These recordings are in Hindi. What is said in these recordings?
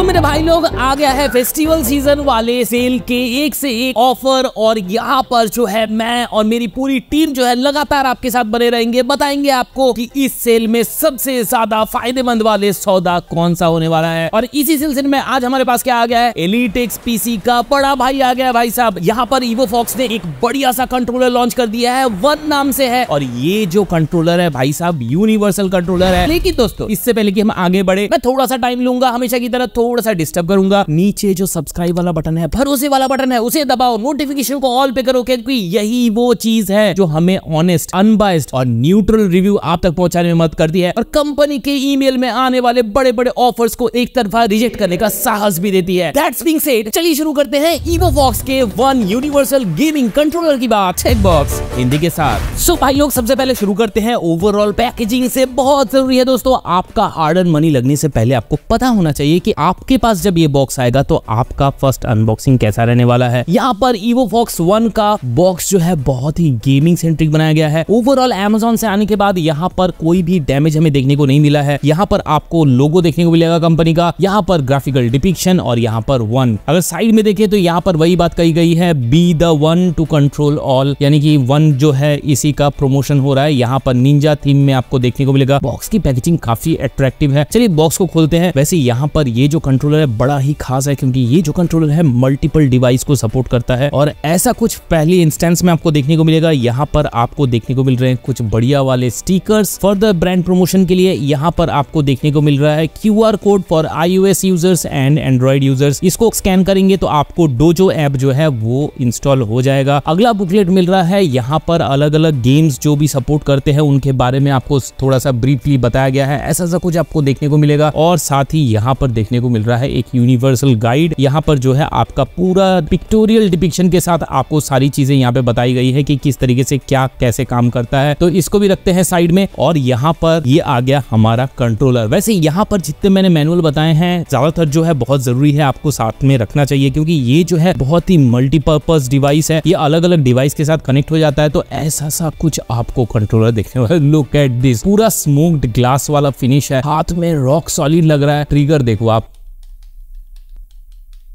दोस्तों मेरे भाई लोग आ गया है फेस्टिवल सीजन वाले सेल के एक से एक ऑफर और यहाँ पर जो है मैं और मेरी पूरी टीम जो है लगातार आपके साथ बने रहेंगे बताएंगे आपको कि इस सेल में सबसे ज्यादा फायदेमंद वाले सौदा कौन सा होने वाला है और इसी सिलसिले में आज हमारे पास क्या आ गया है एलिटेक्स पीसी का बड़ा भाई आ गया भाई साहब यहाँ पर इवो फॉक्स ने एक बढ़िया सा कंट्रोलर लॉन्च कर दिया है वन नाम से है और ये जो कंट्रोलर है भाई साहब यूनिवर्सल कंट्रोलर है लेकिन दोस्तों इससे पहले की हम आगे बढ़े मैं थोड़ा सा टाइम लूंगा हमेशा की तरह थोड़ा सा डिस्टर्ब करूंगा नीचे जो सब्सक्राइब वाला बटन है भरोसे वाला बटन है उसे दबाओ नोटिफिकेशन को ऑल पे करो क्योंकि यही वो चीज है जो हमें ऑनेस्ट अनबाइस्ड और न्यूट्रल रिव्यू आप तक पहुंचाने में मदद करती है और कंपनी के ईमेल में आने वाले बड़े बड़े ऑफर्स को एक तरफा रिजेक्ट करने का साहस भी देती है दैट्स बीइंग सेड चलिए शुरू करते हैं ईवो बॉक्स के वन यूनिवर्सल गेमिंग कंट्रोलर की बात चेक बॉक्स हिंदी के साथ सो so, भाई लोग सबसे पहले शुरू करते हैं ओवरऑल पैकेजिंग से बहुत जरूरी है दोस्तों आपका हार्ड एंड मनी लगने से पहले आपको पता होना चाहिए कि आप आपके पास जब ये बॉक्स आएगा तो आपका फर्स्ट अनबॉक्सिंग कैसा रहने वाला है यहाँ पर इवो फॉक्स वन का बॉक्स जो है बहुत ही गेमिंग सेंट्रिक बनाया गया है ओवरऑल एमेजोन से आने के बाद यहाँ पर कोई भी डैमेज हमें देखने को नहीं मिला है यहाँ पर आपको लोगो देखने को मिलेगा कंपनी का यहाँ पर ग्राफिकल डिपिक्शन और यहाँ पर वन अगर साइड में देखे तो यहाँ पर वही बात कही गई है be the one to control all यानी कि वन जो है इसी का प्रमोशन हो रहा है यहाँ पर निंजा थीम में आपको देखने को मिलेगा बॉक्स की पैकेजिंग काफी अट्रैक्टिव है चलिए बॉक्स को खोलते हैं वैसे यहाँ पर ये जो कंट्रोलर है बड़ा ही खास है क्योंकि ये जो कंट्रोलर है मल्टीपल डिवाइस को सपोर्ट करता है और ऐसा कुछ पहले इंस्टेंस में आपको देखने को मिलेगा यहाँ पर आपको देखने को मिल रहे हैं कुछ बढ़िया वाले स्टिकर्स फर्दर ब्रांड प्रमोशन के लिए यहाँ पर आपको देखने को मिल रहा है Q code for i users and android users इसको स्कैन करेंगे तो आपको डोजो ऐप जो है वो इंस्टॉल हो जाएगा अगला बुकलेट मिल रहा है यहाँ पर अलग अलग गेम्स जो भी सपोर्ट करते हैं उनके बारे में आपको थोड़ा सा ब्रीफली बताया गया है ऐसा सा कुछ आपको देखने को मिलेगा और साथ ही यहाँ पर देखने को मिल मिल रहा है एक यूनिवर्सल गाइड यहाँ पर जो है आपका पूरा पिक्टोरियल डिपिक्शन के साथ आपको सारी चीजें यहाँ पे बताई गई है कि किस तरीके से क्या कैसे काम करता है तो इसको भी रखते हैं साइड में और यहाँ पर ये आ गया हमारा कंट्रोलर वैसे यहाँ पर जितने मैंने मैनुअल बताए हैं ज्यादातर जो है बहुत जरूरी है आपको साथ में रखना चाहिए क्योंकि ये जो है बहुत ही मल्टीपर्पज डिवाइस है ये अलग अलग डिवाइस के साथ कनेक्ट हो जाता है तो ऐसा सा कुछ आपको कंट्रोलर देखने लुक एट दिस पूरा स्मोक्ड ग्लास वाला फिनिश है हाथ में रॉक सॉलिड लग रहा है ट्रिगर देखो आप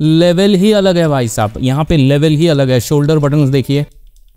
लेवल ही अलग है भाई साहब यहाँ पे लेवल ही अलग है शोल्डर बटन देखिए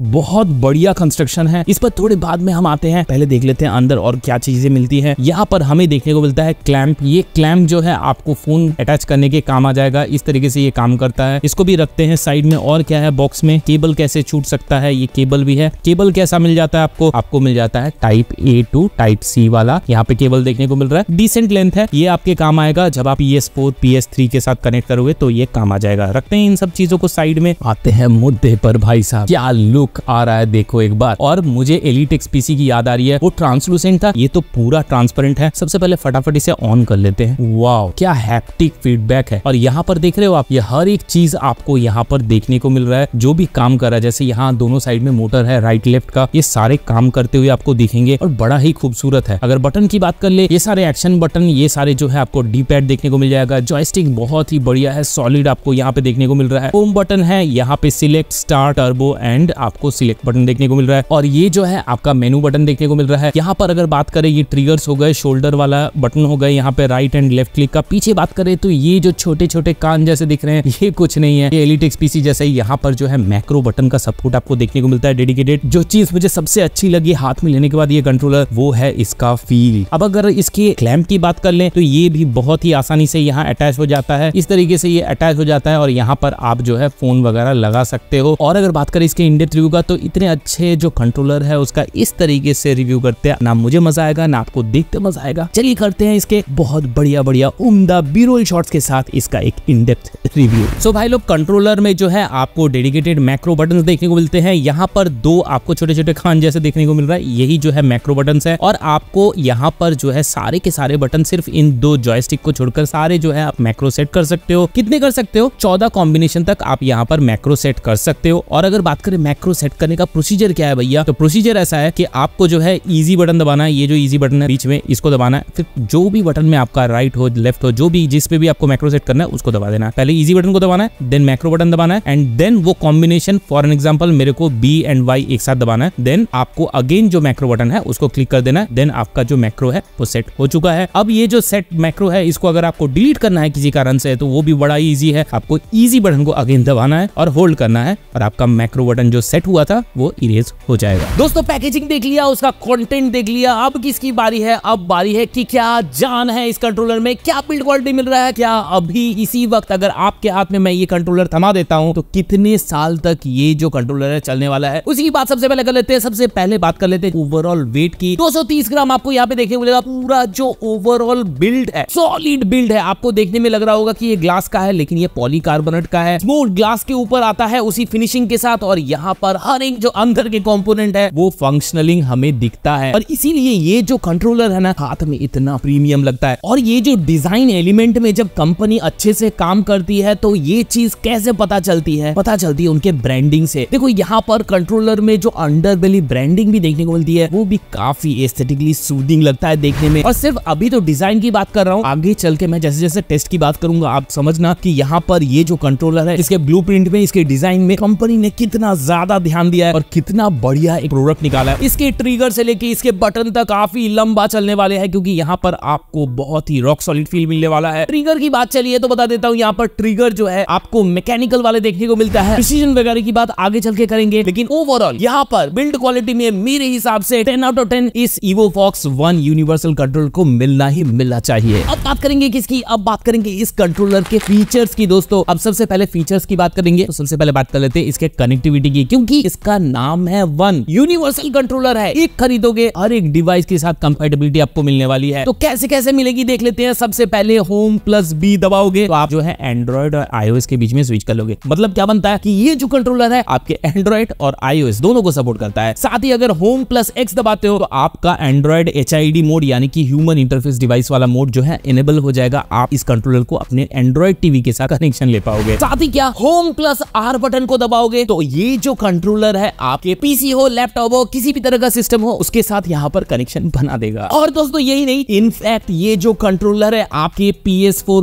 बहुत बढ़िया कंस्ट्रक्शन है इस पर थोड़े बाद में हम आते हैं पहले देख लेते हैं अंदर और क्या चीजें मिलती है यहाँ पर हमें देखने को मिलता है क्लैम्प ये क्लैम्प जो है आपको फोन अटैच करने के काम आ जाएगा इस तरीके से ये काम करता है इसको भी रखते हैं साइड में और क्या है बॉक्स में केबल कैसे छूट सकता है ये केबल भी है केबल कैसा मिल जाता है आपको आपको मिल जाता है type A to type C वाला यहाँ पे केबल देखने को मिल रहा है डिसेंट लेंथ है ये आपके काम आएगा जब आप P S four P S three के साथ कनेक्ट करोगे तो ये काम आ जाएगा रखते हैं इन सब चीजों को साइड में आते हैं मुद्दे पर भाई साहब क्या लुक लुक आ रहा है देखो एक बार और मुझे एलिट एक्सपीसी की याद आ रही है वो ट्रांसलूसेंट था ये तो पूरा ट्रांसपेरेंट है सबसे पहले फटाफट इसे ऑन कर लेते हैं वाओ क्या हैप्टिक फीडबैक है और यहाँ पर देख रहे हो आप ये हर एक चीज आपको यहाँ पर देखने को मिल रहा है जो भी काम कर रहा है जैसे यहाँ दोनों साइड में मोटर है राइट लेफ्ट का ये सारे काम करते हुए आपको दिखेंगे और बड़ा ही खूबसूरत है अगर बटन की बात कर ले ये सारे एक्शन बटन ये सारे जो है आपको डी पैड देखने को मिल जाएगा जॉयस्टिक बहुत ही बढ़िया है सॉलिड आपको यहाँ पे देखने को मिल रहा है होम बटन है यहाँ पे सिलेक्ट स्टार टर्बो एंड आपको आपको सिलेक्ट बटन देखने को मिल रहा है और ये जो है आपका मेनू बटन देखने को मिल रहा है यहाँ पर अगर बात करें ये ट्रिगर्स हो गए शोल्डर वाला बटन हो गए यहाँ पे राइट एंड लेफ्ट क्लिक का पीछे बात करें तो ये जो छोटे छोटे कान जैसे दिख रहे हैं ये कुछ नहीं है ये एलिटेक्स पीसी जैसे यहाँ पर जो है मैक्रो बटन का सपोर्ट आपको देखने को मिलता है डेडिकेटेड जो चीज मुझे सबसे अच्छी लगी हाथ में लेने के बाद ये कंट्रोलर वो है इसका फील अब अगर इसके क्लैम्प की बात कर ले तो ये भी बहुत ही आसानी से यहाँ अटैच हो जाता है इस तरीके से ये अटैच हो जाता है और यहाँ पर आप जो है फोन वगैरह लगा सकते हो और अगर बात करें इसके इंडेप्थ रिव्यू का तो इतने अच्छे जो कंट्रोलर है उसका इस तरीके से रिव्यू करते हैं ना मुझे मजा आएगा ना आपको देखते मजा आएगा चलिए करते हैं इसके बहुत बढ़िया बढ़िया उमदा बी रोल के साथ इसका एक इनडेप्थ रिव्यू सो भाई लोग कंट्रोलर में जो है आपको डेडिकेटेड मैक्रो बटन देखने को मिलते हैं यहाँ पर दो आपको छोटे छोटे खान जैसे देखने को मिल रहा है यही जो है मैक्रो बटन है और आपको यहाँ पर जो है सारे के सारे बटन सिर्फ इन दो जॉयस्टिक को छोड़कर सारे जो है आप मैक्रो सेट कर सकते हो कितने कर सकते हो चौदह कॉम्बिनेशन तक आप यहाँ पर मैक्रो सेट कर सकते हो और अगर बात करें मैक्रो मैक्रो सेट करने का प्रोसीजर क्या है भैया तो प्रोसीजर ऐसा है कि आपको जो है इजी बटन दबाना है ये जो इजी बटन है बीच में इसको दबाना है फिर जो भी बटन में आपका राइट हो लेफ्ट हो जो भी जिस पे भी आपको मैक्रो सेट करना है उसको दबा देना है पहले इजी बटन को दबाना है देन मैक्रो बटन दबाना है एंड देन वो कॉम्बिनेशन फॉर एन एग्जाम्पल मेरे को बी एंड वाई एक साथ दबाना है देन आपको अगेन जो मैक्रो बटन है उसको क्लिक कर देना है देन आपका जो मैक्रो है वो सेट हो चुका है अब ये जो सेट मैक्रो है इसको अगर आपको डिलीट करना है किसी कारण से तो वो भी बड़ा ईजी है आपको इजी बटन को अगेन दबाना है और होल्ड करना है और आपका मैक्रो बटन जो सेट सेट हुआ था वो इरेज हो जाएगा दोस्तों पैकेजिंग देख लिया उसका कंटेंट देख लिया अब किसकी बारी है अब बारी है कि क्या जान है इस कंट्रोलर में क्या बिल्ड क्वालिटी मिल रहा है क्या अभी इसी वक्त अगर आपके हाथ में मैं ये कंट्रोलर थमा देता हूँ तो कितने साल तक ये जो कंट्रोलर है चलने वाला है उसी की बात सबसे पहले कर लेते हैं सबसे पहले बात कर लेते हैं ओवरऑल वेट की 230 ग्राम आपको यहाँ पे देखने को मिलेगा पूरा जो ओवरऑल बिल्ड है सॉलिड बिल्ड है आपको देखने में लग रहा होगा कि ये ग्लास का है लेकिन ये पॉलीकार्बोनेट का है स्मूथ ग्लास के ऊपर आता है उसी फिनिशिंग के साथ और यहाँ पर और हर एक जो अंदर के कॉम्पोनेंट है वो फंक्शनलिंग हमें दिखता है और इसीलिए ये जो कंट्रोलर है ना हाथ में इतना प्रीमियम लगता है और ये जो डिजाइन एलिमेंट में जब कंपनी अच्छे से काम करती है तो ये चीज कैसे पता चलती है पता चलती है उनके ब्रांडिंग से देखो यहाँ पर कंट्रोलर में जो अंडर बेली ब्रांडिंग भी देखने को मिलती है वो भी काफी एस्थेटिकली सूदिंग लगता है देखने में और सिर्फ अभी तो डिजाइन की बात कर रहा हूँ आगे चल के मैं जैसे जैसे टेस्ट की बात करूंगा आप समझना की यहाँ पर ये जो कंट्रोलर है इसके ब्लू में इसके डिजाइन में कंपनी ने कितना ज्यादा ध्यान दिया है और कितना बढ़िया एक प्रोडक्ट निकाला है इसके ट्रिगर से लेके इसके बटन तक काफी लंबा चलने वाले है क्योंकि यहाँ पर आपको बहुत ही रॉक सॉलिड फील मिलने वाला है ट्रिगर की बात चलिए तो बता देता हूँ यहाँ पर ट्रिगर जो है आपको मैकेनिकल वाले देखने को मिलता है प्रिसीजन वगैरह की बात आगे चल के करेंगे लेकिन ओवरऑल यहाँ पर बिल्ड क्वालिटी में मेरे हिसाब से टेन आउट ऑफ टेन इस Evo Fox one universal control को मिलना ही मिलना चाहिए अब बात करेंगे किसकी अब बात करेंगे इस कंट्रोलर के फीचर्स की दोस्तों अब सबसे पहले फीचर्स की बात करेंगे तो सबसे पहले बात कर लेते हैं इसके कनेक्टिविटी की क्योंकि क्योंकि इसका नाम है वन यूनिवर्सल कंट्रोलर है एक खरीदोगे हर एक डिवाइस के साथ कंपेटेबिलिटी आपको मिलने वाली है तो कैसे कैसे मिलेगी देख लेते हैं सबसे पहले होम प्लस बी दबाओगे तो आप जो है एंड्रॉइड और आईओएस के बीच में स्विच कर लोगे मतलब क्या बनता है कि ये जो कंट्रोलर है आपके एंड्रॉइड और आईओएस दोनों को सपोर्ट करता है साथ ही अगर होम प्लस एक्स दबाते हो तो आपका एंड्रॉइड एच मोड यानी कि ह्यूमन इंटरफेस डिवाइस वाला मोड जो है इनेबल हो जाएगा आप इस कंट्रोलर को अपने एंड्रॉइड टीवी के साथ कनेक्शन ले पाओगे साथ ही क्या होम प्लस आर बटन को दबाओगे तो ये जो कंट्रोल कंट्रोलर है आपके पीसी हो लैपटॉप हो किसी भी तरह का सिस्टम हो उसके साथ यहाँ पर कनेक्शन बना देगा और दोस्तों यही नहीं इनफैक्ट ये जो कंट्रोलर है आपके पी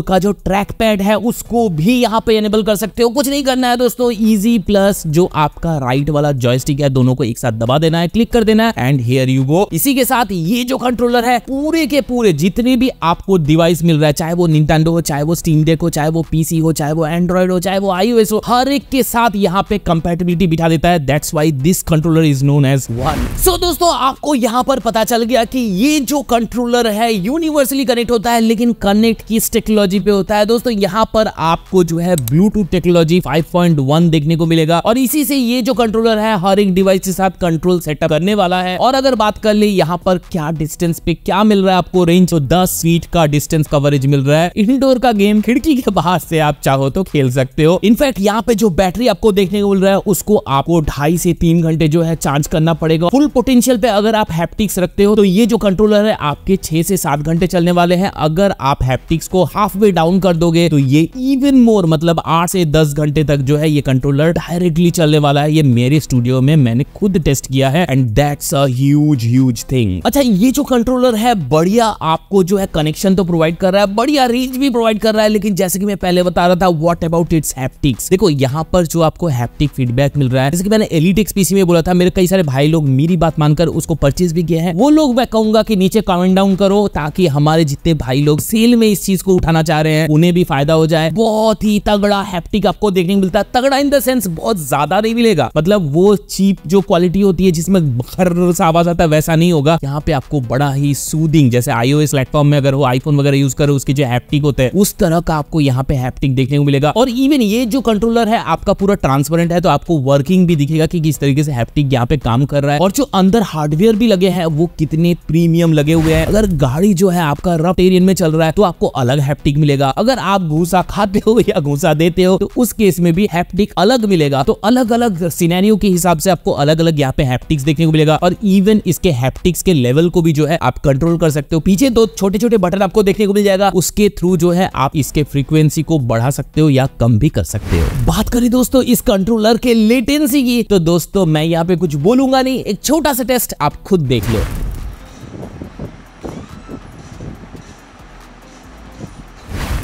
का जो ट्रैक पैड है उसको भी यहाँ पे एनेबल कर सकते हो कुछ नहीं करना है दोस्तों इजी प्लस जो आपका राइट वाला जॉयस्टिक है दोनों को एक साथ दबा देना है क्लिक कर देना है एंड हियर यू गो इसी के साथ ये जो कंट्रोलर है पूरे के पूरे जितने भी आपको डिवाइस मिल रहा है चाहे वो निंटेंडो हो चाहे वो स्टीम डेक हो चाहे वो पीसी हो चाहे वो एंड्रॉइड हो चाहे वो आईओएस हो हर एक के साथ यहाँ पे कंपेटेबिलिटी बिठा देता है होता है that's why this controller is known as one so दोस्तों आपको यहाँ पर पता चल गया कि ये जो कंट्रोलर है यूनिवर्सली कनेक्ट होता है लेकिन कनेक्ट किस टेक्नोलॉजी पे होता है दोस्तों यहाँ पर आपको जो है ब्लूटूथ टेक्नोलॉजी 5.1 देखने को मिलेगा और इसी से ये जो कंट्रोलर है हर एक डिवाइस के साथ कंट्रोल सेटअप करने वाला है और अगर बात कर ले यहाँ पर क्या डिस्टेंस पे क्या मिल रहा है आपको रेंज तो दस फीट का डिस्टेंस कवरेज मिल रहा है इनडोर का गेम खिड़की के बाहर से आप चाहो तो खेल सकते हो इनफैक्ट यहाँ पे जो बैटरी आपको देखने को मिल रहा है उसको आप आपको ढाई से तीन घंटे जो है चार्ज करना पड़ेगा फुल पोटेंशियल पे अगर आप हैप्टिक्स रखते हो तो ये जो कंट्रोलर है आपके छह से सात घंटे चलने वाले हैं अगर आप हैप्टिक्स को हाफ वे डाउन कर दोगे तो ये इवन मोर मतलब आठ से दस घंटे तक जो है ये कंट्रोलर डायरेक्टली चलने वाला है ये मेरे स्टूडियो में मैंने खुद टेस्ट किया है and that's a huge huge thing अच्छा ये जो कंट्रोलर है बढ़िया आपको जो है कनेक्शन तो प्रोवाइड कर रहा है बढ़िया रेंज भी प्रोवाइड कर रहा है लेकिन जैसे कि मैं पहले बता रहा था व्हाट अबाउट इट्स हैप्टिक्स देखो यहाँ पर जो आपको हैप्टिक फीडबैक मिल रहा है जैसे कि मैंने एलिट एक्सपीसी में बोला था मेरे कई सारे भाई लोग मेरी बात मानकर उसको परचेज भी किया है वो लोग मैं कहूंगा कि नीचे कमेंट डाउन करो ताकि हमारे जितने भाई लोग सेल में इस चीज को उठाना चाह रहे हैं उन्हें भी फायदा हो जाए बहुत ही तगड़ा हैप्टिक आपको देखने को मिलता है तगड़ा इन द सेंस बहुत ज्यादा नहीं मिलेगा मतलब वो चीप जो क्वालिटी होती है जिसमें खर सा आवाज आता है वैसा नहीं होगा यहाँ पे आपको बड़ा ही सूदिंग जैसे आईओएस प्लेटफॉर्म में अगर वो आईफोन वगैरह यूज करो उसकी जो हैप्टिक होते हैं उस तरह का आपको यहाँ पे हैप्टिक देखने को मिलेगा और इवन ये जो कंट्रोलर है आपका पूरा ट्रांसपेरेंट है तो आपको वर्किंग भी दिखेगा कि किस तरीके से हैप्टिक यहाँ पे काम कर रहा है और जो अंदर हार्डवेयर भी लगे हैं वो कितने प्रीमियम लगे हुए हैं अगर गाड़ी जो है आपका रफ एरियन में चल रहा है तो आपको अलग हैप्टिक मिलेगा अगर आप घूसा खाते हो या घूसा देते हो तो उस केस में भी हैप्टिक अलग मिलेगा तो अलग अलग सीनेरियो के हिसाब से आपको अलग अलग यहाँ पे हैप्टिक्स देखने को मिलेगा और इवन इसके हैप्टिक्स के लेवल को भी जो है आप कंट्रोल कर सकते हो पीछे दो छोटे छोटे बटन आपको देखने को मिल जाएगा उसके थ्रू जो है आप इसके फ्रीक्वेंसी को बढ़ा सकते हो या कम भी कर सकते हो बात करें दोस्तों इस कंट्रोलर के लेटेंसी की तो दोस्तों मैं यहाँ पे कुछ बोलूंगा नहीं एक छोटा सा टेस्ट आप खुद देख लो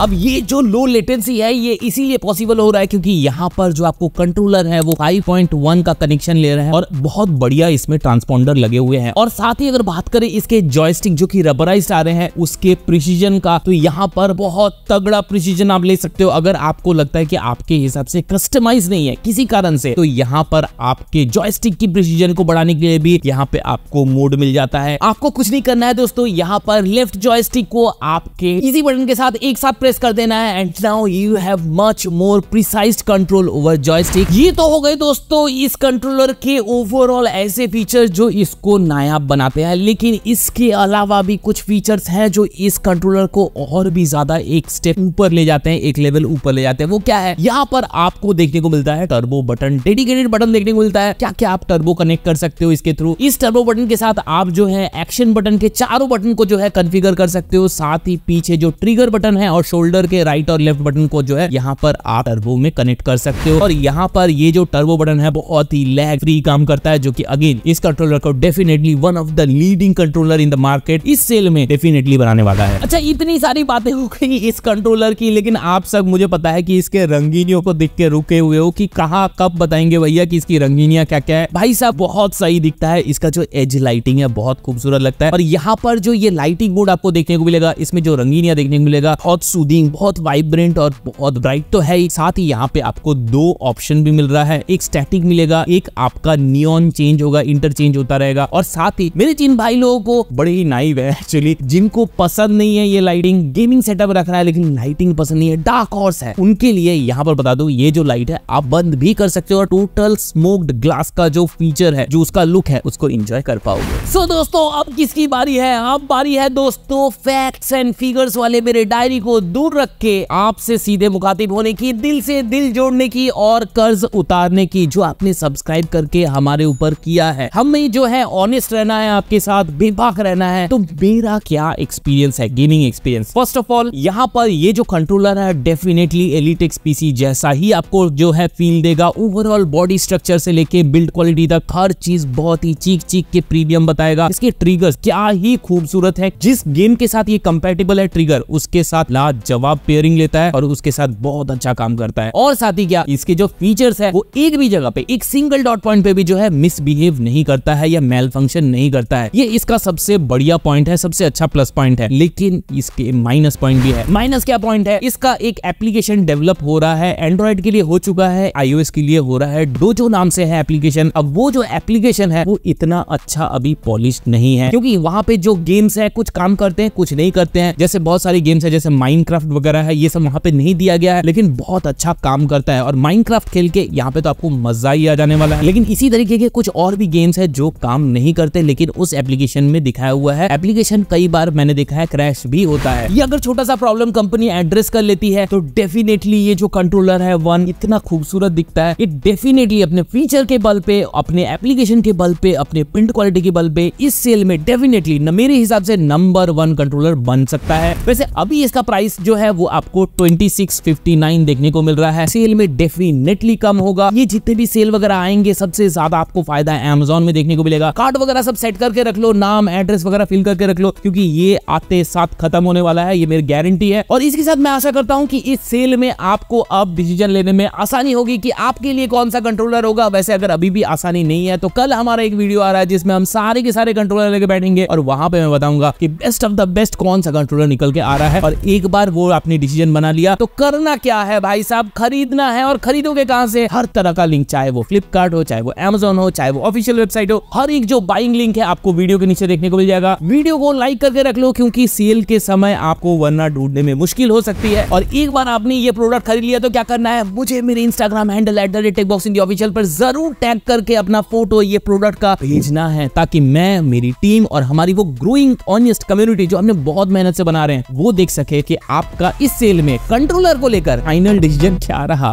अब ये जो लो लेटेंसी है ये इसीलिए पॉसिबल हो रहा है क्योंकि यहाँ पर जो आपको कंट्रोलर है वो 5.1 का कनेक्शन ले रहे हैं और बहुत बढ़िया इसमें ट्रांसपोंडर लगे हुए हैं और साथ ही अगर बात करें इसके जॉयस्टिक जो कि रबराइज आ रहे हैं उसके प्रिसीजन का तो यहाँ पर बहुत तगड़ा प्रिसीजन आप ले सकते हो अगर आपको लगता है कि आपके हिसाब से कस्टमाइज नहीं है किसी कारण से तो यहाँ पर आपके जॉयस्टिक की प्रिसीजन को बढ़ाने के लिए भी यहाँ पे आपको मोड मिल जाता है आपको कुछ नहीं करना है दोस्तों यहाँ पर लेफ्ट जॉयस्टिक को आपके इसी बटन के साथ एक साथ प्रेस कर देना है and now you have much more precise control over joystick ये तो हो गए दोस्तों इस कंट्रोलर के ओवरऑल ऐसे फीचर जो इसको नायाब बनाते हैं लेकिन इसके अलावा भी कुछ फीचर्स हैं जो इस कंट्रोलर को और भी ज्यादा एक स्टेप ऊपर ले जाते हैं एक लेवल ऊपर ले जाते हैं वो क्या है यहाँ पर आपको देखने को मिलता है टर्बो बटन डेडिकेटेड बटन देखने को मिलता है क्या क्या आप टर्बो कनेक्ट कर सकते हो इसके थ्रू इस टर्बो बटन के साथ आप जो है एक्शन बटन के चारों बटन को जो है कन्फिगर कर सकते हो साथ ही पीछे जो ट्रिगर बटन है और शोल्डर के राइट और लेफ्ट बटन को जो है यहाँ पर आप टर्बो में कनेक्ट कर सकते हो और यहाँ पर ये जो टर्बो बटन है बहुत ही लैग फ्री काम करता है जो की अगेन इस कंट्रोलर को definitely one of the leading controller in the market इस सेल में डेफिनेटली बनाने वाला है अच्छा इतनी सारी बातें हो गई इस कंट्रोलर की लेकिन आप सब मुझे पता है की इसके रंगीनियों को दिख के रुके हुए हो की कहा कब बताएंगे भैया की इसकी रंगीनिया क्या क्या है भाई साहब बहुत सही दिखता है इसका जो एज लाइटिंग है बहुत खूबसूरत लगता है और यहाँ पर जो ये लाइटिंग बोर्ड आपको देखने को मिलेगा इसमें जो रंगीनिया देखने को मिलेगा बहुत सूदिंग बहुत वाइब्रेंट और बहुत ब्राइट तो है साथ ही यहाँ पे आपको दो ऑप्शन भी मिल रहा है एक स्टैटिक मिलेगा एक आपका नियॉन चेंज होगा इंटरचेंज होता रहेगा और साथ ही मेरे जिन भाई लोगों को बड़े ही नाइव है एक्चुअली जिनको पसंद नहीं है ये लाइटिंग गेमिंग सेटअप रहा है लेकिन लाइटिंग पसंद नहीं है डार्क हॉर्स है उनके लिए यहाँ पर बता दो ये जो लाइट है आप बंद भी कर सकते हो और टोटल स्मोक्ड ग्लास का जो फीचर है जो उसका लुक है उसको इंजॉय कर पाओगे सो so, दोस्तों अब किसकी बारी है अब बारी है दोस्तों फैक्ट्स एंड फिगर्स वाले मेरे डायरी को दूर रख के आपसे सीधे मुखातिब होने की दिल से दिल जोड़ने की और कर्ज उतारने की जो आपने सब्सक्राइब करके हमारे ऊपर किया है हमें जो है ऑनेस्ट रहना है आपके साथ बेबाक रहना है तो मेरा क्या एक्सपीरियंस है gaming experience first of all यहाँ पर ये जो कंट्रोलर है डेफिनेटली एलिटेक्स पीसी जैसा ही आपको जो है फील देगा ओवरऑल बॉडी स्ट्रक्चर से लेके बिल्ड क्वालिटी तक हर चीज बहुत ही चीख चीख के प्रीमियम बताएगा इसके ट्रिगर्स क्या ही खूबसूरत है जिस गेम के साथ ये कंपेटेबल है ट्रिगर उसके साथ ला जवाब पेयरिंग लेता है और उसके साथ बहुत अच्छा काम करता है और साथ ही क्या इसके जो फीचर्स है वो एक भी जगह पे एक सिंगल डॉट पॉइंट पे भी जो है मिसबिहेव नहीं करता है या मेल फंक्शन नहीं करता है ये इसका सबसे बढ़िया पॉइंट है सबसे अच्छा प्लस पॉइंट है लेकिन इसके माइनस पॉइंट भी है माइनस क्या पॉइंट है इसका एक एप्लीकेशन डेवलप हो रहा है एंड्रॉइड के लिए हो चुका है आईओएस के लिए हो रहा है डोजो नाम से है एप्लीकेशन अब वो जो एप्लीकेशन है वो इतना अच्छा अभी पॉलिश नहीं है क्योंकि वहां पे जो गेम्स है कुछ काम करते हैं कुछ नहीं करते हैं जैसे बहुत सारी गेम्स है जैसे माइंड माइनक्राफ्ट वगैरह है ये सब वहाँ पे नहीं दिया गया है लेकिन बहुत अच्छा काम करता है और माइनक्राफ्ट खेल के यहाँ पे तो आपको मजा ही आ जाने वाला है लेकिन इसी तरीके के कुछ और भी गेम्स है जो काम नहीं करते लेकिन उस एप्लीकेशन में दिखाया हुआ है एप्लीकेशन कई बार मैंने देखा है क्रैश भी होता है ये अगर छोटा सा प्रॉब्लम कंपनी एड्रेस कर लेती है तो डेफिनेटली ये जो कंट्रोलर है वन इतना खूबसूरत दिखता है ये डेफिनेटली अपने फीचर के बल पे अपने एप्लीकेशन के बल पे अपने प्रिंट क्वालिटी के बल पे इस सेल में डेफिनेटली मेरे हिसाब से नंबर वन कंट्रोलर बन सकता है वैसे अभी इसका प्राइस जो है वो आपको 2659 देखने को मिल रहा है सेल में डेफिनेटली कम होगा ये जितने भी सेल वगैरह आएंगे सबसे ज्यादा आपको फायदा एमेजोन में देखने को मिलेगा कार्ड वगैरह सब सेट करके रख लो नाम एड्रेस वगैरह फिल करके रख लो क्योंकि ये आते साथ खत्म होने वाला है ये मेरी गारंटी है और इसके साथ मैं आशा करता हूँ की इस सेल में आपको अब डिसीजन लेने में आसानी होगी की आपके लिए कौन सा कंट्रोलर होगा वैसे अगर अभी भी आसानी नहीं है तो कल हमारा एक वीडियो आ रहा है जिसमें हम सारे के सारे कंट्रोलर लेके बैठेंगे और वहां पे मैं बताऊंगा कि बेस्ट ऑफ द बेस्ट कौन सा कंट्रोलर निकल के आ रहा है और एक बार वो आपने डिसीजन बना लिया तो करना क्या है भाई साहब खरीदना है और खरीदोगे कहाँ से हर तरह का लिंक चाहे वो फ्लिपकार्ट हो चाहे वो एमेजोन हो चाहे वो ऑफिशियल वेबसाइट हो हर एक जो बाइंग लिंक है आपको वीडियो के नीचे देखने को मिल जाएगा वीडियो को लाइक करके रख लो क्योंकि सेल के समय आपको वरना ढूंढने में मुश्किल हो सकती है और एक बार आपने ये प्रोडक्ट खरीद लिया तो क्या करना है मुझे मेरे Instagram handle at the rate tech box India official पर जरूर टैग करके अपना फोटो ये प्रोडक्ट का भेजना है ताकि मैं मेरी टीम और हमारी वो ग्रोइंग ऑनेस्ट कम्युनिटी जो हमने बहुत मेहनत से बना रहे हैं वो देख सके कि आपका इस सेल में कंट्रोलर को लेकर फाइनल डिसीजन क्या रहा